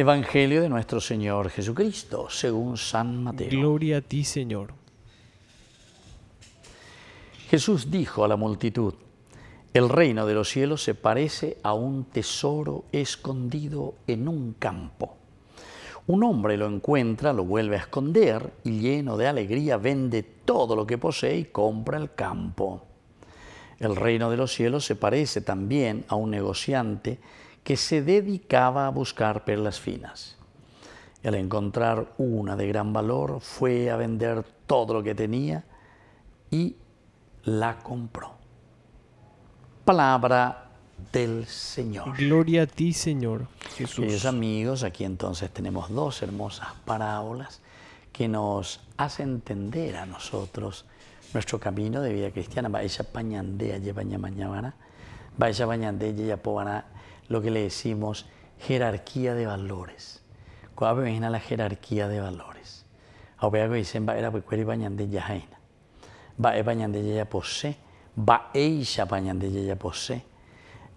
Evangelio de nuestro Señor Jesucristo, según San Mateo. Gloria a ti, Señor. Jesús dijo a la multitud, el reino de los cielos se parece a un tesoro escondido en un campo. Un hombre lo encuentra, lo vuelve a esconder y lleno de alegría vende todo lo que posee y compra el campo. El reino de los cielos se parece también a un negociante que se dedicaba a buscar perlas finas. Y al encontrar una de gran valor, fue a vender todo lo que tenía y la compró. Palabra del Señor. Gloria a ti, Señor Jesús. Queridos amigos, aquí entonces tenemos dos hermosas parábolas que nos hacen entender a nosotros nuestro camino de vida cristiana. Vaya pañandea, lleva ñamañabana. Vaya pañandea, lleva pobana lo que le decimos jerarquía de valores. ...cuál me la jerarquía de valores. dicen, va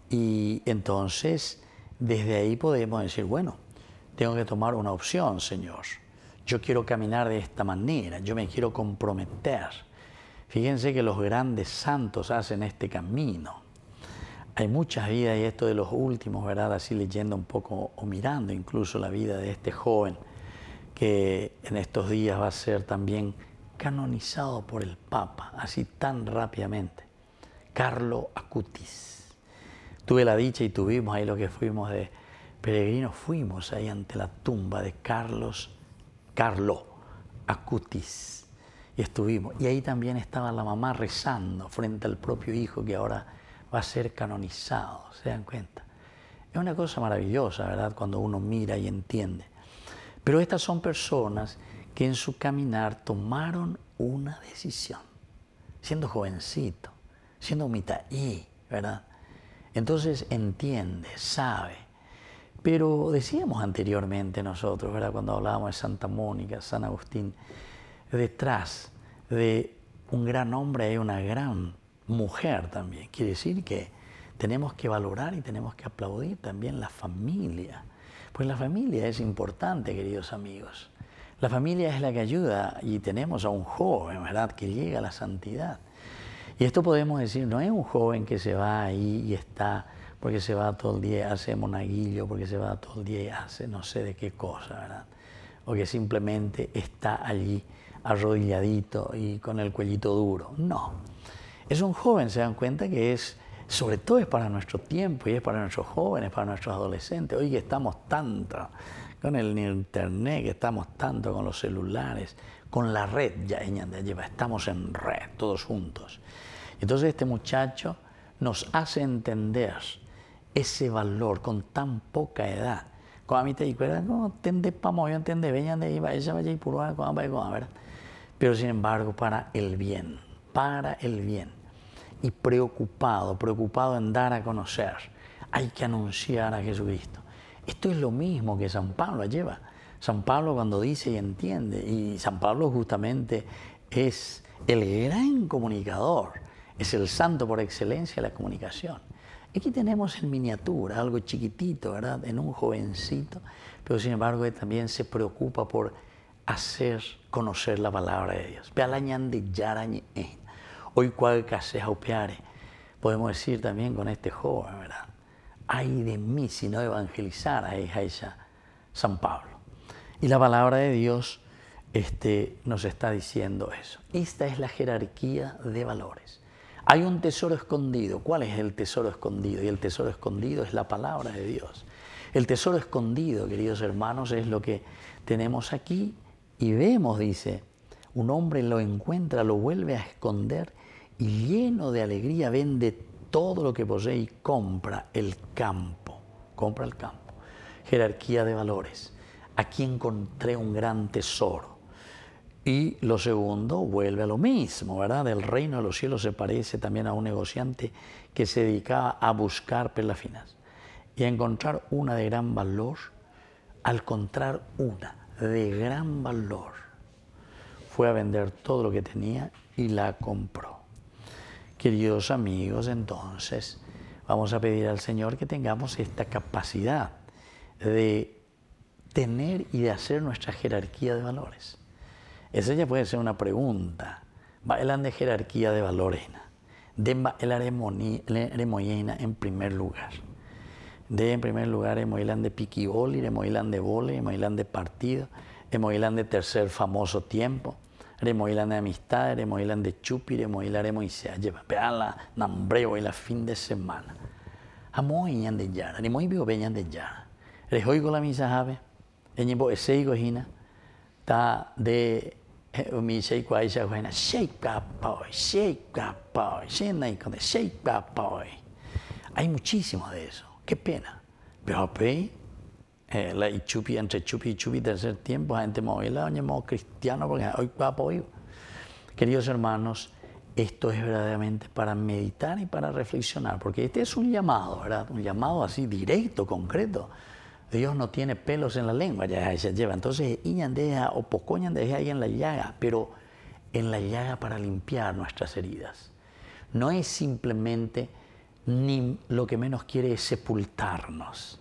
Y entonces, desde ahí podemos decir, bueno, tengo que tomar una opción, Señor. Yo quiero caminar de esta manera, yo me quiero comprometer. Fíjense que los grandes santos hacen este camino. Hay muchas vidas y esto de los últimos, ¿verdad? Así leyendo un poco o mirando incluso la vida de este joven que en estos días va a ser también canonizado por el Papa, así tan rápidamente. Carlo Acutis. Tuve la dicha y tuvimos ahí lo que fuimos de peregrinos, fuimos ahí ante la tumba de Carlos, Carlo Acutis. Y estuvimos. Y ahí también estaba la mamá rezando frente al propio hijo que ahora va a ser canonizado, se dan cuenta. Es una cosa maravillosa, ¿verdad? Cuando uno mira y entiende. Pero estas son personas que en su caminar tomaron una decisión, siendo jovencito, siendo mitaí, ¿verdad? Entonces entiende, sabe. Pero decíamos anteriormente nosotros, ¿verdad? Cuando hablábamos de Santa Mónica, San Agustín, detrás de un gran hombre hay una gran mujer también. Quiere decir que tenemos que valorar y tenemos que aplaudir también la familia. Pues la familia es importante, queridos amigos. La familia es la que ayuda y tenemos a un joven, ¿verdad?, que llega a la santidad. Y esto podemos decir, no es un joven que se va ahí y está porque se va todo el día y hace monaguillo, porque se va todo el día y hace no sé de qué cosa, ¿verdad? O que simplemente está allí arrodilladito y con el cuellito duro. No, es un joven, se dan cuenta que es, sobre todo es para nuestro tiempo y es para nuestros jóvenes, para nuestros adolescentes. Hoy que estamos tanto con el internet, que estamos tanto con los celulares, con la red, ya estamos en red, todos juntos. Entonces este muchacho nos hace entender ese valor con tan poca edad. Como a mí te no, entendé yo de y ¿verdad? Pero sin embargo, para el bien, para el bien y preocupado, preocupado en dar a conocer. Hay que anunciar a Jesucristo. Esto es lo mismo que San Pablo lleva. San Pablo cuando dice y entiende, y San Pablo justamente es el gran comunicador, es el santo por excelencia de la comunicación. Aquí tenemos en miniatura algo chiquitito, ¿verdad? En un jovencito, pero sin embargo también se preocupa por hacer conocer la palabra de Dios. Hoy cualcase aupeare, podemos decir también con este joven, ¿verdad? Ay de mí si no evangelizar a ella, San Pablo. Y la palabra de Dios este, nos está diciendo eso. Esta es la jerarquía de valores. Hay un tesoro escondido. ¿Cuál es el tesoro escondido? Y el tesoro escondido es la palabra de Dios. El tesoro escondido, queridos hermanos, es lo que tenemos aquí y vemos, dice, un hombre lo encuentra, lo vuelve a esconder y lleno de alegría vende todo lo que posee y compra el campo, compra el campo. Jerarquía de valores. Aquí encontré un gran tesoro. Y lo segundo vuelve a lo mismo, ¿verdad? Del reino de los cielos se parece también a un negociante que se dedicaba a buscar perlas finas y a encontrar una de gran valor. Al encontrar una de gran valor, fue a vender todo lo que tenía y la compró. Queridos amigos, entonces vamos a pedir al Señor que tengamos esta capacidad de tener y de hacer nuestra jerarquía de valores. Esa ya puede ser una pregunta. Bailan de jerarquía de valores. De el en primer lugar. De en primer lugar, emoilan de piquibol Emoilán de vole, emoilan de partido, emoilan de tercer famoso tiempo remoilan de amistad, remoilan de chupi, remoilan de moisea, lleva, peala, nambreo y la fin de semana. Amo iñan de yara, ni muy vivo peñan de ya. Rejoigo la misa jave, es seis jina, ta de eh, mi sei kwa isa shake sei kapoi, sei kapoi, de shake shake boy. Hay muchísimo de eso, qué pena. Pero, ¿pe? Pues, eh, entre Chupi y Chupi, tercer tiempo, gente movida, llamó cristiano, porque hoy va Queridos hermanos, esto es verdaderamente para meditar y para reflexionar, porque este es un llamado, ¿verdad? Un llamado así directo, concreto. Dios no tiene pelos en la lengua, ya se lleva. Entonces, ñandeja o pocoñandeja ahí en la llaga, pero en la llaga para limpiar nuestras heridas. No es simplemente ni lo que menos quiere es sepultarnos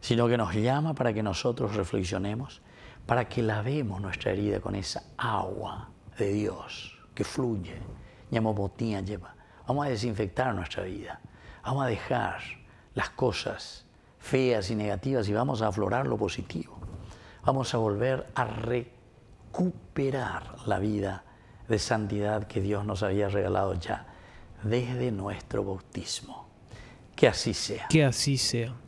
sino que nos llama para que nosotros reflexionemos, para que lavemos nuestra herida con esa agua de Dios que fluye. lleva. Vamos a desinfectar nuestra vida. Vamos a dejar las cosas feas y negativas y vamos a aflorar lo positivo. Vamos a volver a recuperar la vida de santidad que Dios nos había regalado ya desde nuestro bautismo. Que así sea. Que así sea.